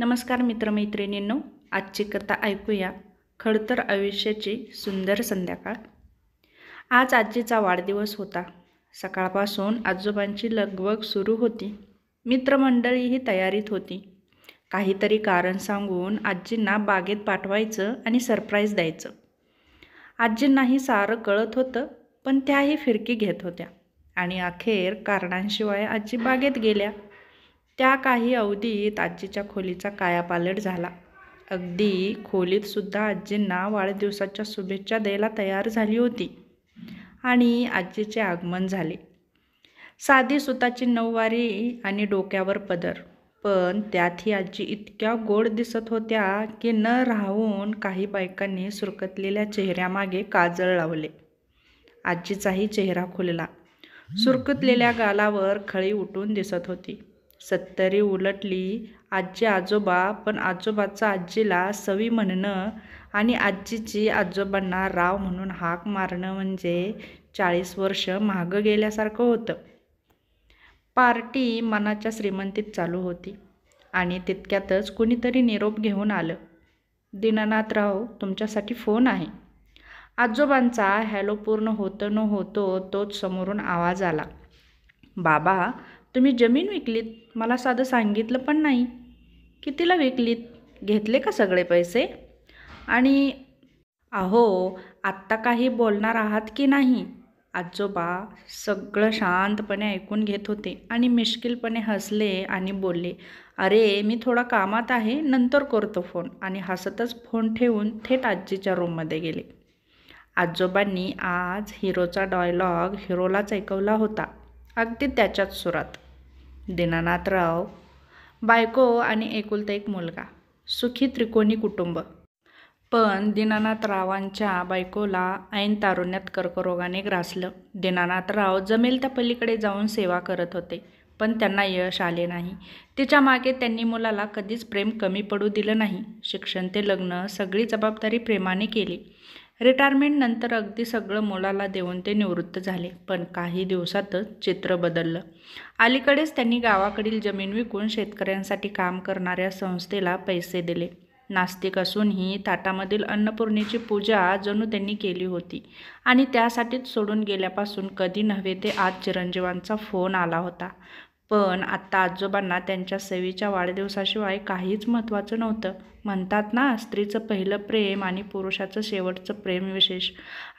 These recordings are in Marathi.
नमस्कार मित्रमैत्रिणींनो आजची कथा ऐकूया खडतर आयुष्याची सुंदर संध्याकाळ आज आजीचा वाढदिवस होता सकाळपासून आजोबांची लगबग सुरू होती मित्रमंडळीही तयारीत होती काहीतरी कारण सांगून आजींना बागेत पाठवायचं आणि सरप्राईज द्यायचं आजींनाही सारं कळत होतं पण त्याही फिरकी घेत होत्या आणि अखेर कारणांशिवाय आजी बागेत गेल्या त्या काही अवधीत आजीच्या खोलीचा कायापालट झाला अगदी खोलीतसुद्धा आजींना वाढदिवसाच्या शुभेच्छा द्यायला तयार झाली होती आणि आजीचे आगमन झाले साधी सुताची नऊवारी आणि डोक्यावर पदर पण त्यातही आजी इतक्या गोड दिसत होत्या की न राहून काही बायकांनी सुरकतलेल्या चेहऱ्यामागे काजळ लावले आजीचाही चेहरा खुलला सुरकतलेल्या गालावर खळी उठून दिसत होती सत्तरी उलटली आजी आजोबा पण आजोबाचं आजीला सवी म्हणणं आणि आजीची आजोबांना राव म्हणून हाक मारणं म्हणजे चाळीस वर्ष मागं गेल्यासारखं होतं पार्टी मनाच्या श्रीमंतीत चालू होती आणि तितक्यातच कुणीतरी निरोप घेऊन आलं राव तुमच्यासाठी फोन आहे आजोबांचा हॅलो पूर्ण होतं न होतो तोच समोरून आवाज आला बाबा तुम्ही जमीन विकलीत मला साधं सांगितलं पण नाही कितीला विकलीत घेतले का सगळे पैसे आणि अहो आत्ता काही बोलणार आहात की नाही आजोबा सगळं शांतपणे ऐकून घेत होते आणि मिश्किलपणे हसले आणि बोलले अरे मी थोडा कामात आहे नंतर करतो फोन आणि हसतच फोन ठेवून थेट आजीच्या रूममध्ये गेले आजोबांनी आज हिरोचा डायलॉग हिरोलाच ऐकवला होता अगदी त्याच्याच सुरात दीनानाथराव बायको आणि एकुलता एक मुलगा सुखी त्रिकोणी कुटुंब पण दीनानाथरावांच्या बायकोला ऐन तारुण्यात कर्करोगाने ग्रासलं दीनानाथराव जमेल त्या पलीकडे जाऊन सेवा करत होते पण त्यांना यश आले नाही तिच्या मागे त्यांनी मुलाला कधीच प्रेम कमी पडू दिलं नाही शिक्षण ते लग्न सगळी जबाबदारी प्रेमाने केली रिटायरमेंटनंतर अगदी सगळं मुलाला देऊन ते निवृत्त झाले पण काही दिवसातच चित्र बदललं अलीकडेच त्यांनी गावाकडील जमीन विकून शेतकऱ्यांसाठी काम करणाऱ्या संस्थेला पैसे दिले नास्तिक असूनही ताटामधील अन्नपूर्णेची पूजा जणू त्यांनी केली होती आणि त्यासाठीच सोडून गेल्यापासून कधी नव्हे ते आज चिरंजीवांचा फोन आला होता पण आत्ता आजोबांना त्यांच्या सवीच्या वाढदिवसाशिवाय काहीच महत्त्वाचं नव्हतं म्हणतात ना स्त्रीचं पहिलं प्रेम आणि पुरुषाचं शेवटचं प्रेम विशेष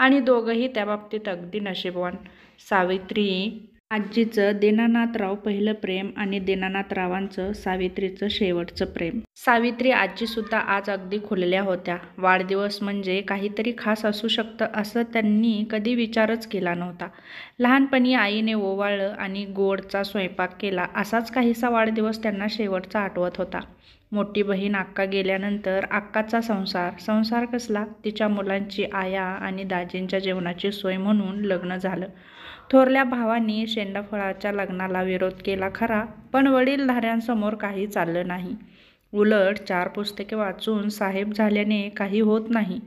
आणि दोघंही त्याबाबतीत अगदी नशिबवान सावित्री आजीचं देनानाथराव पहिलं प्रेम आणि देनानाथरावांचं सावित्रीचं शेवटचं प्रेम सावित्री आजीसुद्धा आज अगदी खुलल्या होत्या वाढदिवस म्हणजे काहीतरी खास असू शकतं असं त्यांनी कधी विचारच केला नव्हता लहानपणी आईने ओवाळलं आणि गोडचा स्वयंपाक केला असाच काहीसा वाढदिवस त्यांना शेवटचा आठवत होता मोठी बहीण अक्का गेल्यानंतर अक्काचा संसार संसार कसला तिच्या मुलांची आया आणि दाजींच्या जेवणाची सोय म्हणून लग्न झालं थोरल्या भावांनी शेंडाफळाच्या लग्नाला विरोध केला खरा पण वडीलधाऱ्यांसमोर काही चाललं नाही उलट चार पुस्तके वाचून साहेब झाल्याने काही होत नाही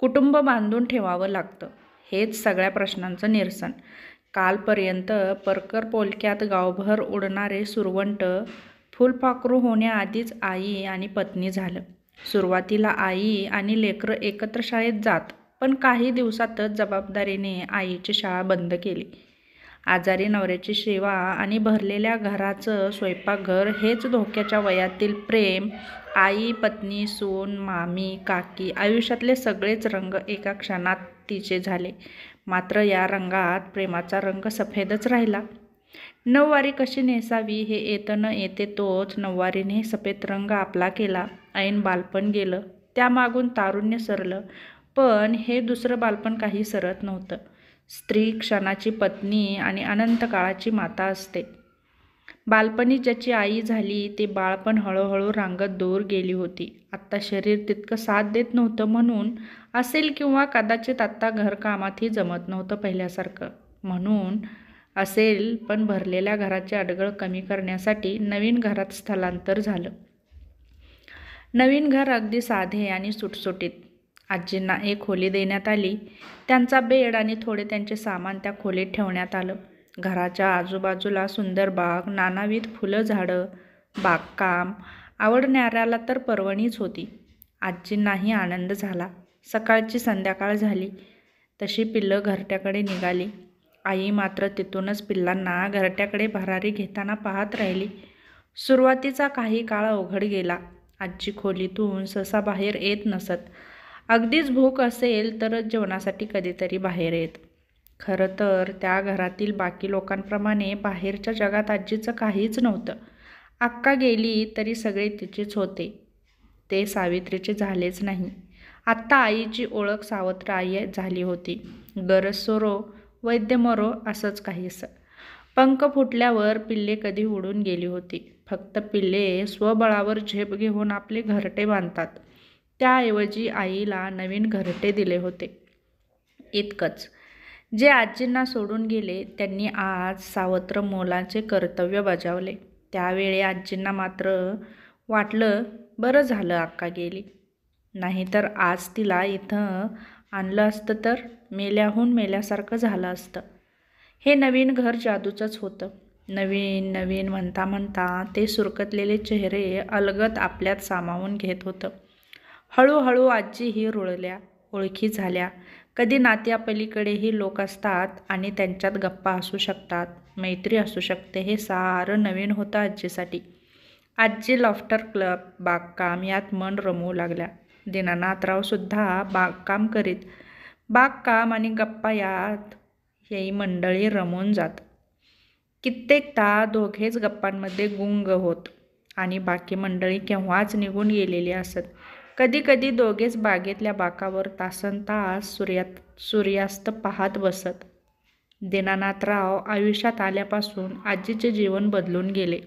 कुटुंब बांधून ठेवावं लागतं हेच सगळ्या प्रश्नांचं निरसन कालपर्यंत परकर पोलक्यात गावभर उडणारे सुरवंट फुलपाखरू होण्याआधीच आई आणि पत्नी झालं सुरुवातीला आई आणि लेकरं एकत्र शाळेत जात पण काही दिवसातच जबाबदारीने आईची शाळा बंद केली आजारी नवऱ्याची सेवा आणि भरलेल्या घराचं स्वयंपाकघर हेच धोक्याच्या वयातील प्रेम आई पत्नी सून मामी काकी आयुष्यातले सगळेच रंग एका क्षणात तिचे झाले मात्र या रंगात प्रेमाचा रंग सफेदच राहिला नऊवारी कशी नेसावी हे येतं न येते तोच नऊवारीने सफेद रंग आपला केला ऐन बालपण गेलं त्यामागून तारुण्य सरलं पण हे दुसरं बालपण काही सरत नव्हतं स्त्री क्षणाची पत्नी आणि अनंत काळाची माता असते बालपणी ज्याची आई झाली ते बाळपण हळूहळू रांगत दूर गेली होती आत्ता शरीर तितकं साथ देत नव्हतं म्हणून असेल किंवा कदाचित आत्ता घरकामातही जमत नव्हतं पहिल्यासारखं म्हणून असेल पण भरलेल्या घराची अडगळ कमी करण्यासाठी नवीन घरात स्थलांतर झालं नवीन घर अगदी साधे आणि सुटसुटीत आजींना एक खोली देण्यात आली त्यांचा बेड आणि थोडे त्यांचे सामान त्या खोलीत ठेवण्यात आलं घराच्या आजूबाजूला सुंदर बाग नानाविध फुलं झाडं बागकाम आवडणाऱ्याला तर पर्वणीच होती आजींनाही आनंद झाला सकाळची संध्याकाळ झाली तशी पिल्लं घरट्याकडे निघाली आई मात्र तिथूनच पिल्लांना घरट्याकडे भरारी घेताना पाहत राहिली सुरुवातीचा काही काळ अवघड गेला आजी खोलीतून ससा बाहेर येत नसत अगदीच भूक असेल तरच जेवणासाठी कधीतरी बाहेर येत खरं तर त्या घरातील बाकी लोकांप्रमाणे बाहेरच्या जगात आजीचं काहीच नव्हतं अक्का गेली तरी सगळे तिचेच होते ते सावित्रीचे झालेच नाही आत्ता आईची ओळख सावत्र आई झाली होती गरज सोरो वैद्य मरो असंच काहीसं पंख फुटल्यावर पिल्ले कधी उडून गेली होती फक्त पिल्ले स्वबळावर झेप घेऊन आपले घरटे बांधतात त्याऐवजी आईला नवीन घरटे दिले होते इतकंच जे आजींना सोडून गेले त्यांनी आज सावत्र मोलाचे कर्तव्य बजावले त्यावेळी आजींना मात्र वाटलं बरं झालं अक्का गेली नाहीतर आज तिला इथं आणलं असतं तर मेल्याहून मेल्यासारखं झालं असतं हे नवीन घर जादूचंच होतं नवीन नवीन म्हणता म्हणता ते सुरकतलेले चेहरे अलगत आपल्यात सामावून घेत होतं हळूहळू आजीही रुळल्या ओळखी झाल्या कधी नात्यापलीकडेही लोक असतात आणि त्यांच्यात गप्पा असू शकतात मैत्री असू शकते हे सारं नवीन होतं आजीसाठी आजी लॉफ्टर क्लब बागकाम यात मन रमवू लागल्या सुद्धा बागकाम करीत बागकाम आणि गप्पा यात ही मंडळी रमून जात कित्येकदा दोघेच गप्पांमध्ये गुंग होत आणि बाकी मंडळी केव्हाच निघून गेलेली असत कधीकधी दोघेच बागेतल्या बाकावर तासन तास सूर्यात सूर्यास्त पाहत बसत दीनानाथराव आयुष्यात आल्यापासून आजीचे जीवन बदलून गेले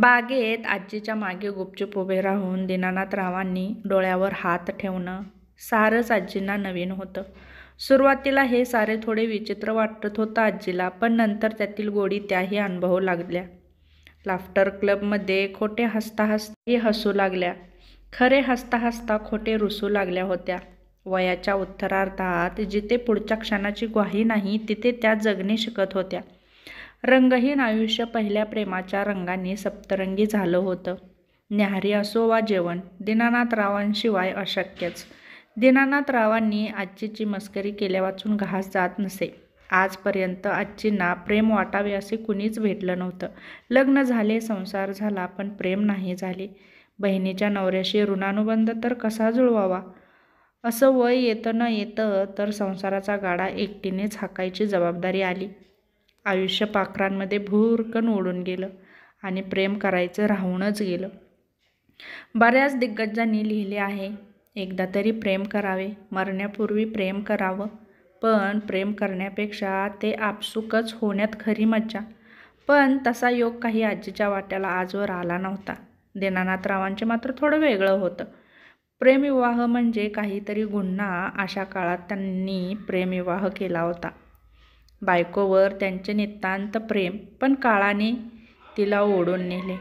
बागेत आजीच्या मागे गुपचूप उभे राहून दीनानाथरावांनी डोळ्यावर हात ठेवणं सारंच आजींना नवीन होतं सुरुवातीला हे सारे थोडे विचित्र वाटत होतं आजीला पण नंतर त्यातील गोडी त्याही अनुभवू लागल्या लाफ्टर क्लबमध्ये खोटे हसता हसताही हसू लागल्या खरे हसता हसता खोटे रुसू लागल्या होत्या वयाच्या उत्तरार्धात जिथे पुढच्या क्षणाची ग्वाही नाही तिथे त्या जगणे शिकत होत्या रंगहीन आयुष्य पहिल्या प्रेमाच्या रंगाने सप्तरंगी झालं होतं न्याहारी असो वा जेवण दिनानाथ रावांशिवाय अशक्यच दिनानाथ रावांनी आजीची मस्करी केल्या वाचून घास जात नसे आजपर्यंत आजींना प्रेम वाटावे असे कुणीच भेटलं नव्हतं लग्न झाले संसार झाला पण प्रेम नाही झाले बहिणीच्या नवऱ्याशी ऋणानुबंध तर कसा जुळवावा असं वय येतं न येतं तर संसाराचा गाडा एकटीनेच हाकायची जबाबदारी आली आयुष्य पाखरांमध्ये भूरकन ओढून गेलं आणि प्रेम करायचं राहूनच गेलं बऱ्याच दिग्गजांनी लिहिले आहे एकदा तरी प्रेम करावे मरण्यापूर्वी प्रेम करावं पण प्रेम करण्यापेक्षा ते आपसुकच होण्यात खरी मज्जा पण तसा योग काही आजीच्या वाट्याला आजवर आला नव्हता देनानाथरावांचे मात्र थोडं वेगळं होतं प्रेमविवाह म्हणजे काहीतरी गुन्हा अशा काळात त्यांनी प्रेमविवाह केला होता बायकोवर त्यांचे नितांत प्रेम पण काळाने तिला ओढून नेले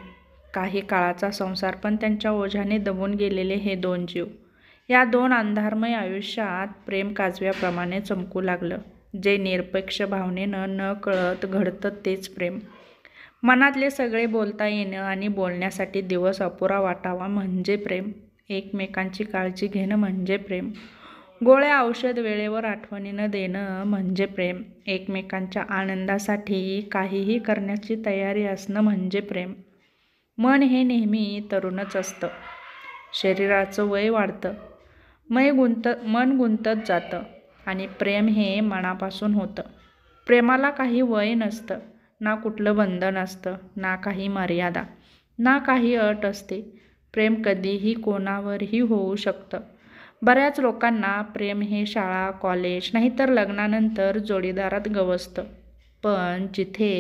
काही काळाचा संसार पण त्यांच्या ओझ्याने दबून गेलेले हे दोन जीव या दोन अंधारमय आयुष्यात प्रेम काजव्याप्रमाणे चमकू लागलं जे निरपेक्ष भावनेनं न कळत घडतं तेच प्रेम मनातले सगळे बोलता येणं आणि बोलण्यासाठी दिवस अपुरा वाटावा म्हणजे प्रेम एकमेकांची काळजी घेणं म्हणजे प्रेम गोळ्या औषध वेळेवर आठवणीनं देणं म्हणजे प्रेम एकमेकांच्या आनंदासाठी काहीही करण्याची तयारी असणं म्हणजे प्रेम मन हे नेहमी तरुणच असतं शरीराचं वय वाढतं मय गुंत मन गुंतत जातं आणि प्रेम हे मनापासून होतं प्रेमाला काही वय नसतं ना कुठलं बंधन असतं ना काही मर्यादा ना काही अट असते प्रेम कधीही कोणावरही होऊ शकतं बऱ्याच लोकांना प्रेम हे शाळा कॉलेज नाहीतर लग्नानंतर जोडीदारात गवसतं पण जिथे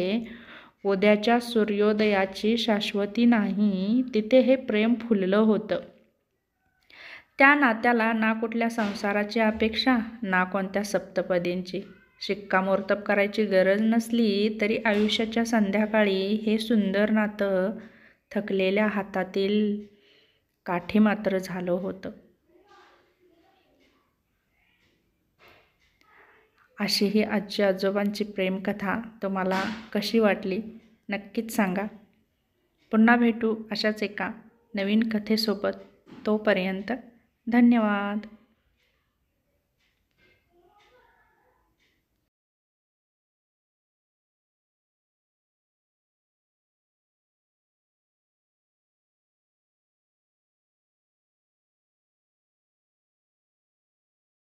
उद्याच्या सूर्योदयाची शाश्वती नाही तिथे हे प्रेम फुललं होतं त्या नात्याला ना कुठल्या संसाराची अपेक्षा ना कोणत्या सप्तपदींची शिक्कामोर्तब करायची गरज नसली तरी आयुष्याच्या संध्याकाळी हे सुंदर नातं थकलेल्या हातातील काठी मात्र झालं होतं अशी ही आजी आजोबांची प्रेमकथा तुम्हाला कशी वाटली नक्कीच सांगा पुन्हा भेटू अशाच एका नवीन कथेसोबत तोपर्यंत धन्यवाद